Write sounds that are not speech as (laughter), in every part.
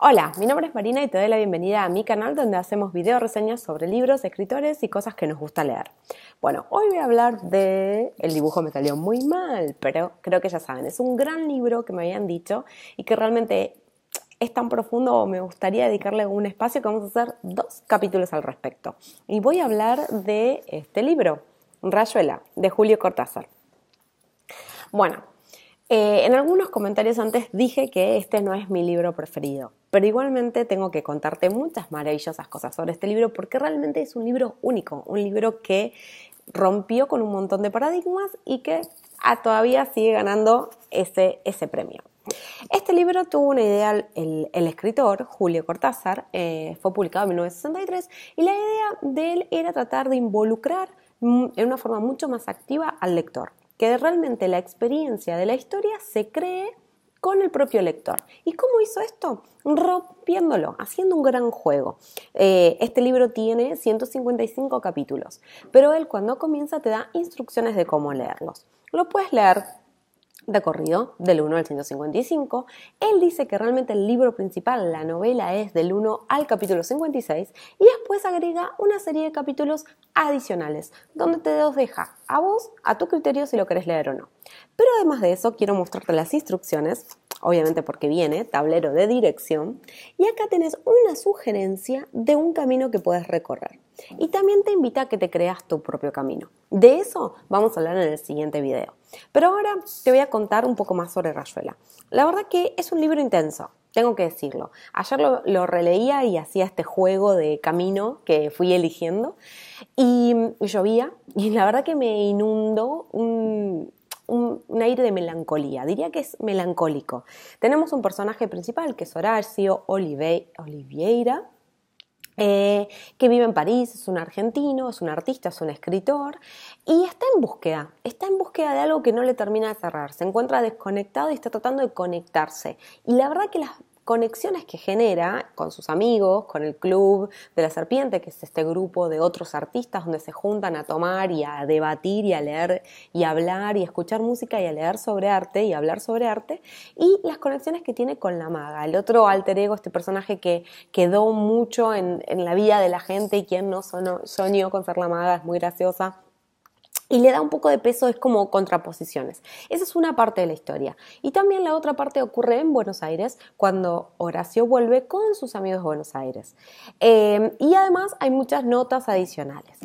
Hola, mi nombre es Marina y te doy la bienvenida a mi canal donde hacemos video reseñas sobre libros, escritores y cosas que nos gusta leer. Bueno, hoy voy a hablar de El dibujo me salió muy mal, pero creo que ya saben, es un gran libro que me habían dicho y que realmente es tan profundo me gustaría dedicarle un espacio que vamos a hacer dos capítulos al respecto. Y voy a hablar de este libro, Rayuela, de Julio Cortázar. Bueno, eh, en algunos comentarios antes dije que este no es mi libro preferido, pero igualmente tengo que contarte muchas maravillosas cosas sobre este libro porque realmente es un libro único, un libro que rompió con un montón de paradigmas y que ah, todavía sigue ganando ese, premio. Este libro tuvo una idea, el, escritor Julio Cortázar, eh, fue publicado en 1963 y la idea de él era tratar de involucrar mm, en una forma mucho más activa al lector que realmente la experiencia de la historia se cree con el propio lector. ¿Y cómo hizo esto? Rompiéndolo, haciendo un gran juego. Eh, este libro tiene 155 capítulos, pero él cuando comienza te da instrucciones de cómo leerlos. Lo puedes leer de corrido, del 1 al 155. Él dice que realmente el libro principal, la novela, es del 1 al capítulo 56 y después agrega una serie de capítulos adicionales, donde te los deja a vos, a tu criterio, si lo querés leer o no. Pero además de eso, quiero mostrarte las instrucciones obviamente porque viene, tablero de dirección, y acá tenés una sugerencia de un camino que puedes recorrer. Y también te invita a que te creas tu propio camino. De eso vamos a hablar en el siguiente video. Pero ahora te voy a contar un poco más sobre Rayuela. La verdad que es un libro intenso, tengo que decirlo. Ayer lo, lo releía y hacía este juego de camino que fui eligiendo y llovía y la verdad que me inundó un, un, aire de melancolía, diría que es melancólico. Tenemos un personaje principal que es Horacio Olive, Oliveira, eh, que vive en París, es un argentino, es un artista, es un escritor, y está en búsqueda, está en búsqueda de algo que no le termina de cerrar, se encuentra desconectado y está tratando de conectarse. Y la verdad que las conexiones que genera con sus amigos, con el Club de la Serpiente, que es este grupo de otros artistas donde se juntan a tomar y a debatir y a leer y a hablar y a escuchar música y a leer sobre arte y hablar sobre arte, y las conexiones que tiene con la maga. El otro alter ego, este personaje que quedó mucho en, la vida de la gente y quien no sonó, soñó con ser la maga, es muy graciosa y le da un poco de peso, es como contraposiciones. Esa es una parte de la historia. Y también la otra parte ocurre en Buenos Aires, cuando Horacio vuelve con sus amigos de Buenos Aires. Eh, y además hay muchas notas adicionales.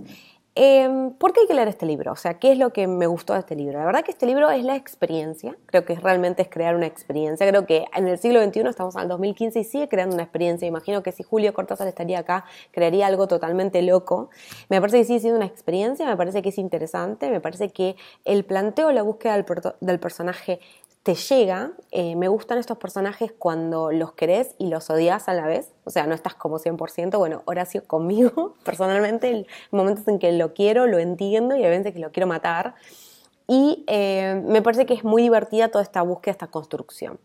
Em, ¿Por qué hay que leer este libro? O sea, ¿qué es lo que me gustó de este libro? La verdad que este libro es la experiencia, creo que realmente es crear una experiencia, creo que en el siglo XXI estamos en el 2015 y sigue creando una experiencia, imagino que si Julio Cortázar estaría acá, crearía algo totalmente loco, me parece que sigue siendo una experiencia, me parece que es interesante, me parece que el planteo, la búsqueda del personaje te llega, eh, me gustan estos personajes cuando los querés y los odias a la vez, o sea, no estás como 100%, bueno, Horacio (laughs) conmigo, personalmente, en momentos en que lo quiero, lo entiendo y a veces que lo quiero matar, y eh, me parece que es muy divertida toda esta búsqueda, esta construcción.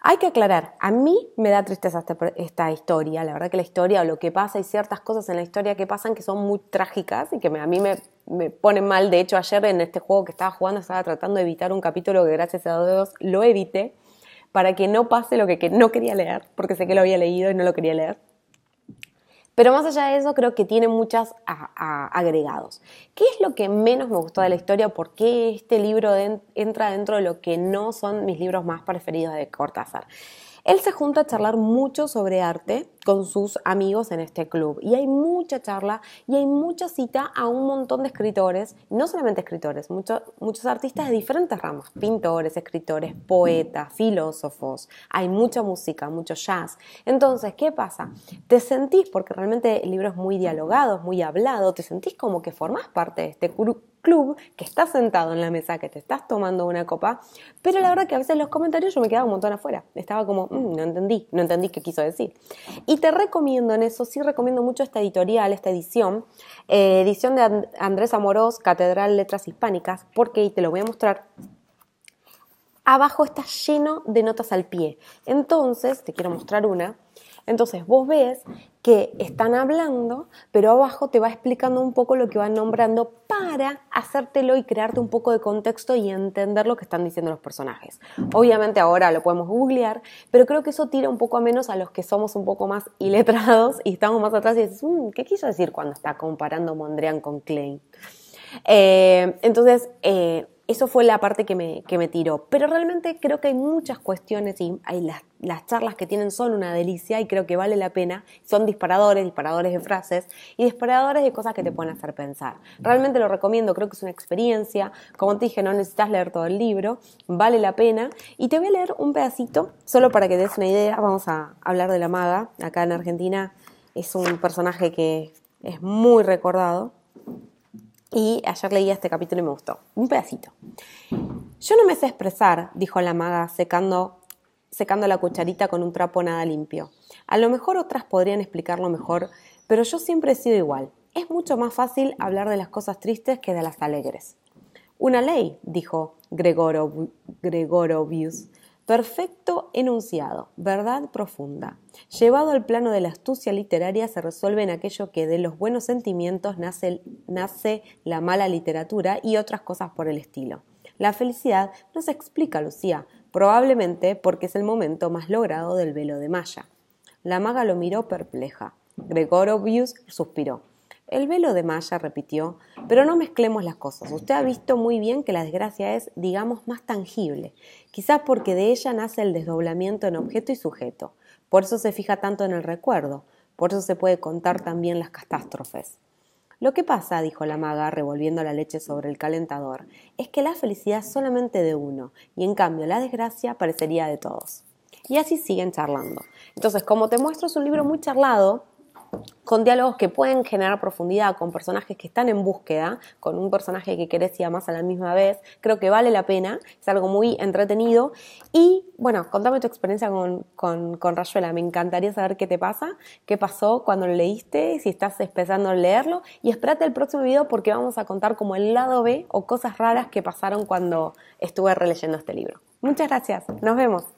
Hay que aclarar, a mí me da tristeza esta, esta, historia, la verdad que la historia o lo que pasa, hay ciertas cosas en la historia que pasan que son muy trágicas y que a mí me me pone mal. De hecho, ayer en este juego que estaba jugando estaba tratando de evitar un capítulo que gracias a Dios lo evité para que no pase lo que, no quería leer, porque sé que lo había leído y no lo quería leer. Pero más allá de eso, creo que tiene muchos agregados. ¿Qué es lo que menos me gustó de la historia? ¿Por qué este libro entra dentro de lo que no son mis libros más preferidos de Cortázar? Él se junta a charlar mucho sobre arte con sus amigos en este club y hay mucha charla y hay mucha cita a un montón de escritores, no solamente escritores, muchos artistas de diferentes ramas, pintores, escritores, poetas, filósofos, hay mucha música, mucho jazz. Entonces, ¿qué pasa? Te sentís, porque realmente el libro es muy dialogado, es muy hablado, te sentís como que formás parte de este club club que estás sentado en la mesa, que te estás tomando una copa, pero la verdad que a veces los comentarios yo me quedaba un montón afuera. Estaba como, mm, no entendí, no entendí qué quiso decir. Y te recomiendo en eso, sí recomiendo mucho esta editorial, esta edición, eh, edición de Andrés Amorós, Catedral Letras Hispánicas, porque, y te lo voy a mostrar, abajo está lleno de notas al pie. Entonces, te quiero mostrar una entonces vos ves que están hablando, pero abajo te va explicando un poco lo que van nombrando para hacértelo y crearte un poco de contexto y entender lo que están diciendo los personajes. Obviamente ahora lo podemos googlear, pero creo que eso tira un poco a menos a los que somos un poco más iletrados y estamos más atrás y dices, mm, ¿qué quiso decir cuando está comparando Mondrian con Klein? Eh, entonces, eh, eso fue la parte que me, tiró. Pero realmente creo que hay muchas cuestiones y hay las, las, charlas que tienen son una delicia y creo que vale la pena. Son disparadores, disparadores de frases y disparadores de cosas que te pueden hacer pensar. Realmente lo recomiendo, creo que es una experiencia. Como te dije, no necesitas leer todo el libro, vale la pena. Y te voy a leer un pedacito, solo para que des una idea. Vamos a hablar de la maga. Acá en Argentina es un personaje que es muy recordado y ayer leí este capítulo y me gustó. Un pedacito. Yo no me sé expresar, dijo la maga, secando, secando la cucharita con un trapo nada limpio. A lo mejor otras podrían explicarlo mejor, pero yo siempre he sido igual. Es mucho más fácil hablar de las cosas tristes que de las alegres. Una ley, dijo Gregoro, Gregorovius, Perfecto enunciado, verdad profunda. Llevado al plano de la astucia literaria se resuelve en aquello que de los buenos sentimientos nace, la mala literatura y otras cosas por el estilo. La felicidad no se explica, Lucía, probablemente porque es el momento más logrado del velo de Maya. La maga lo miró perpleja. Gregorovius suspiró. El velo de Maya repitió, pero no mezclemos las cosas. Usted ha visto muy bien que la desgracia es, digamos, más tangible, quizás porque de ella nace el desdoblamiento en objeto y sujeto. Por eso se fija tanto en el recuerdo, por eso se puede contar también las catástrofes. Lo que pasa, dijo la maga, revolviendo la leche sobre el calentador, es que la felicidad solamente de uno, y en cambio la desgracia parecería de todos. Y así siguen charlando. Entonces, como te muestro, es un libro muy charlado, con diálogos que pueden generar profundidad, con personajes que están en búsqueda, con un personaje que querés y más a la misma vez, creo que vale la pena, es algo muy entretenido. Y bueno, contame tu experiencia con, con, con Rayuela, me encantaría saber qué te pasa, qué pasó cuando lo leíste, si estás empezando a leerlo, y espérate el próximo video porque vamos a contar como el lado B o cosas raras que pasaron cuando estuve releyendo este libro. Muchas gracias, nos vemos.